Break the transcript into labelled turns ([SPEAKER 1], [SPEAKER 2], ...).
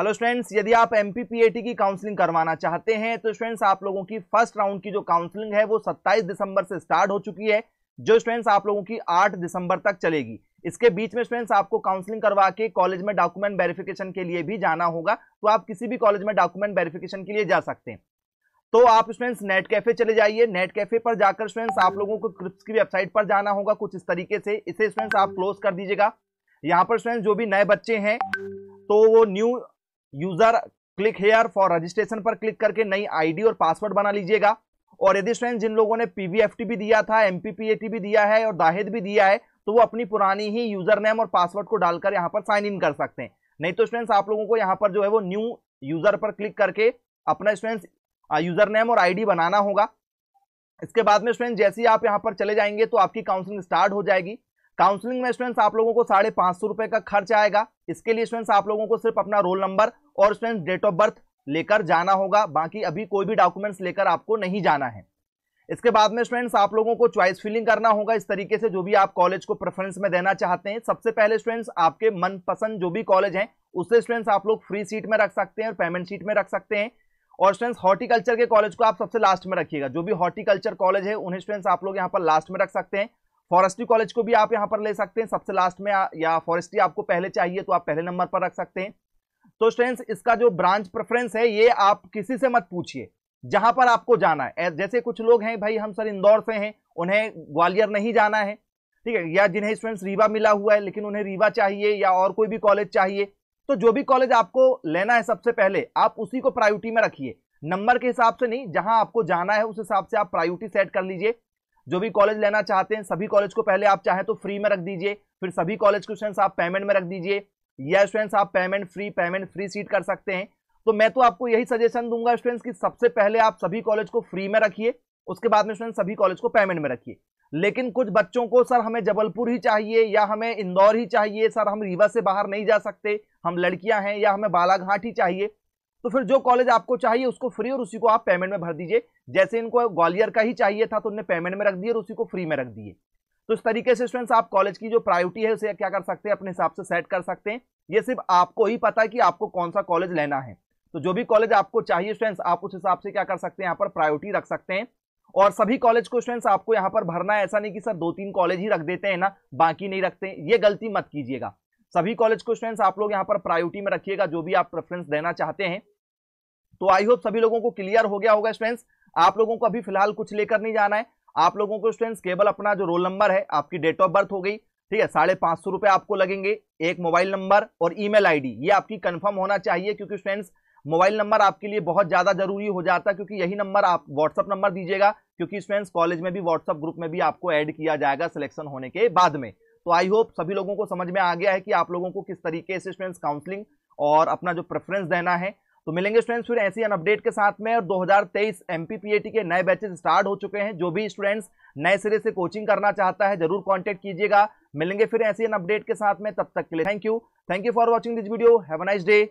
[SPEAKER 1] hello students यदि आप M की काउंसलिंग करवाना चाहते हैं तो स्टूडेंट्स आप लोगों की फर्स्ट राउंड की जो काउंसलिंग है वो 27 दिसंबर से स्टार्ट हो चुकी है जो स्टूडेंट्स आप लोगों की 8 दिसंबर तक चलेगी इसके बीच में स्टूडेंट्स आपको काउंसलिंग करवा के कॉलेज में डॉक्यूमेंट वेरिफिकेशन के लिए भी जाना होगा तो आप किसी भी कॉलेज में डॉक्यूमेंट वेरिफिकेशन के लिए जा सकते हैं तो आप स्टूडेंट्स नेट कैफे चले जाइए नेट कैफे पर जाकर स्टूडेंट्स आप लोगों को क्रिप्स की वेबसाइट पर जाना होगा कुछ इस तरीके से इसे स्टूडेंट्स आप क्लोज कर दीजिएगा यहाँ पर स्टूडेंट्स जो भी नए बच्चे हैं तो वो new user click here for registration पर क्लिक करके नई आईडी और पासवर्ड बना लीजिएगा और यदि स्टूडेंट जिन लोगों ने पीवीएफटी भी दिया था एमपीपीएटी भी दिया है और दाहिद भी दिया है तो वो अपनी पुरानी ही यूजर नेम और पासवर्ड को डालकर यहाँ पर साइन इन कर सकते हैं नहीं तो स्टूडेंट्स आप लोगों को यहाँ पर जो है वो न्यू यूजर पर क्लिक करके अपना स्टूडेंट्स यूजर नेम और आईडी बनाना होगा इसके बाद में स्टूडेंट जैसे ही आप यहाँ पर चले जाएंगे तो आपकी काउंसलिंग स्टार्ट हो जाएगी काउंसलिंग में स्टूडेंट्स आप लोगों को साढ़े पांच सौ रुपये का खर्च आएगा इसके लिए स्टूडेंट्स आप लोगों को सिर्फ अपना रोल नंबर और स्टूडेंट्स डेट ऑफ बर्थ लेकर जाना होगा बाकी अभी कोई भी डॉक्यूमेंट्स लेकर आपको नहीं जाना है इसके बाद में स्टूडेंट्स आप लोगों को चॉइस फिलिंग करना होगा इस तरीके से जो भी आप कॉलेज को प्रेफरेंस में देना चाहते हैं सबसे पहले स्टूडेंट्स आपके मनपसंद जो भी कॉलेज हैं उससे स्टूडेंट्स आप लोग फ्री सीट में रख सकते हैं और पेमेंट सीट में रख सकते हैं और स्टूडेंट्स हॉर्टिकल्चर के कॉलेज को आप सबसे लास्ट में रखिएगा जो भी हॉर्टिकल्चर कॉलेज है उन्हें स्टूडेंट्स आप लोग यहाँ पर लास्ट में रख सकते हैं फॉरेस्ट्री कॉलेज को भी आप यहाँ पर ले सकते हैं सबसे लास्ट में या फॉरेस्ट्री आपको पहले चाहिए तो आप पहले नंबर पर रख सकते हैं तो स्टूडेंट्स इसका जो ब्रांच प्रेफरेंस है ये आप किसी से मत पूछिए जहां पर आपको जाना है जैसे कुछ लोग हैं भाई हम सर इंदौर से हैं उन्हें ग्वालियर नहीं जाना है ठीक है या जिन्हें स्टूडेंट्स रीवा मिला हुआ है लेकिन उन्हें रीवा चाहिए या और कोई भी कॉलेज चाहिए तो जो भी कॉलेज आपको लेना है सबसे पहले आप उसी को प्रायोरिटी में रखिए नंबर के हिसाब से नहीं जहां आपको जाना है उस हिसाब से आप प्रायोरिटी सेट कर लीजिए जो भी कॉलेज लेना चाहते हैं सभी कॉलेज को पहले आप चाहे तो फ्री में रख दीजिए फिर सभी कॉलेज के स्टूडेंट्स आप पेमेंट में रख दीजिए या स्टूडेंट्स आप payment free payment free seat कर सकते हैं तो मैं तो आपको यही सजेशन दूंगा स्टूडेंट्स की सबसे पहले आप सभी कॉलेज को फ्री में रखिए उसके बाद में स्टूडेंट सभी कॉलेज को पेमेंट में रखिए लेकिन कुछ बच्चों को सर हमें जबलपुर ही चाहिए या हमें इंदौर ही चाहिए सर हम रीवा से बाहर नहीं जा सकते हम लड़कियां हैं या हमें बालाघाट ही चाहिए तो फिर जो कॉलेज आपको चाहिए उसको फ्री और उसी को आप पेमेंट में भर दीजिए जैसे इनको ग्वालियर का ही चाहिए था तो उनने पेमेंट में रख दिया और उसी को फ्री में रख दिए तो इस तरीके से स्टूडेंट्स आप कॉलेज की जो प्रायोरिटी है उसे क्या कर सकते हैं अपने हिसाब से सेट कर सकते हैं ये सिर्फ आपको ही पता है कि आपको कौन सा कॉलेज लेना है तो जो भी कॉलेज आपको चाहिए स्टूडेंट्स आप उस हिसाब से क्या कर सकते हैं यहाँ पर प्रायोरिटी रख सकते हैं और सभी कॉलेज को स्टूडेंट्स आपको यहाँ पर भरना है ऐसा नहीं कि सर दो तीन कॉलेज ही रख देते हैं ना बाकी नहीं रखते ये गलती मत कीजिएगा सभी कॉलेज को स्टूडेंट्स आप लोग यहाँ पर प्रायोरिटी में रखिएगा जो भी आप प्रेफरेंस देना चाहते हैं तो आई होप सभी लोगों को क्लियर हो गया होगा स्टूडेंट्स आप लोगों को अभी फिलहाल कुछ लेकर नहीं जाना है आप लोगों को स्टूडेंट्स केवल अपना जो रोल नंबर है आपकी डेट ऑफ बर्थ हो गई ठीक है साढ़े पांच सौ रुपए आपको लगेंगे एक मोबाइल नंबर और ईमेल आईडी ये आपकी कंफर्म होना चाहिए क्योंकि स्टूडेंट्स मोबाइल नंबर आपके लिए बहुत ज़्यादा जरूरी हो जाता है क्योंकि यही नंबर आप व्हाट्सअप नंबर दीजिएगा क्योंकि स्टूडेंट्स कॉलेज में भी व्हाट्सअप ग्रुप में भी आपको ऐड किया जाएगा सिलेक्शन होने के बाद में तो आई होप सभी लोगों को समझ में आ गया है कि आप लोगों को किस तरीके से स्टूडेंट्स काउंसलिंग और अपना जो प्रेफरेंस देना है तो मिलेंगे स्टूडेंट्स फिर ऐसी अपडेट के साथ में और 2023 एमपीपीएटी के नए बैचेस स्टार्ट हो चुके हैं जो भी स्टूडेंट्स नए सिरे से कोचिंग करना चाहता है जरूर कॉन्टेक्ट कीजिएगा मिलेंगे फिर ऐसी अपडेट के साथ में तब तक के लिए thank you thank you for watching this video have a nice day